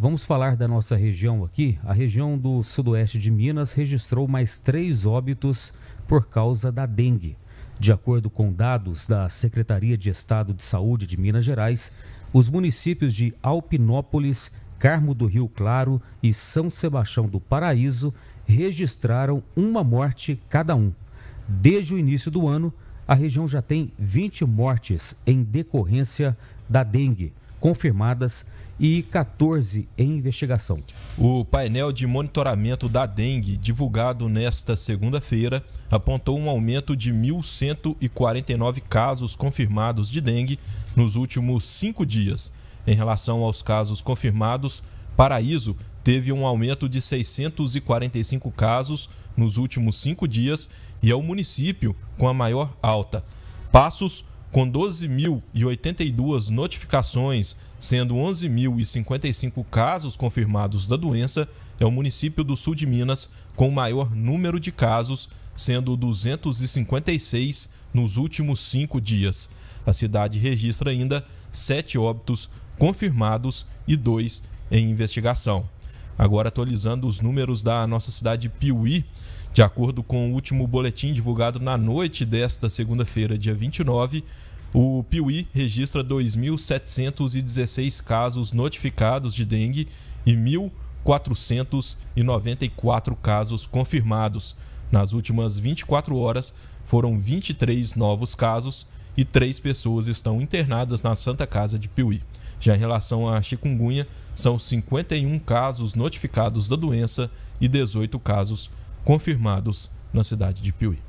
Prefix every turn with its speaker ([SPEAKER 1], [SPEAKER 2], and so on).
[SPEAKER 1] Vamos falar da nossa região aqui. A região do sudoeste de Minas registrou mais três óbitos por causa da dengue. De acordo com dados da Secretaria de Estado de Saúde de Minas Gerais, os municípios de Alpinópolis, Carmo do Rio Claro e São Sebastião do Paraíso registraram uma morte cada um. Desde o início do ano, a região já tem 20 mortes em decorrência da dengue confirmadas e 14
[SPEAKER 2] em investigação. O painel de monitoramento da dengue, divulgado nesta segunda-feira, apontou um aumento de 1.149 casos confirmados de dengue nos últimos cinco dias. Em relação aos casos confirmados, Paraíso teve um aumento de 645 casos nos últimos cinco dias e é o município com a maior alta. Passos com 12.082 notificações, sendo 11.055 casos confirmados da doença, é o município do sul de Minas com o maior número de casos, sendo 256 nos últimos cinco dias. A cidade registra ainda sete óbitos confirmados e dois em investigação. Agora atualizando os números da nossa cidade de Piuí, de acordo com o último boletim divulgado na noite desta segunda-feira, dia 29, o Piuí registra 2.716 casos notificados de dengue e 1.494 casos confirmados. Nas últimas 24 horas, foram 23 novos casos e três pessoas estão internadas na Santa Casa de Piuí. Já em relação à chikungunya, são 51 casos notificados da doença e 18 casos confirmados na cidade de Piuí.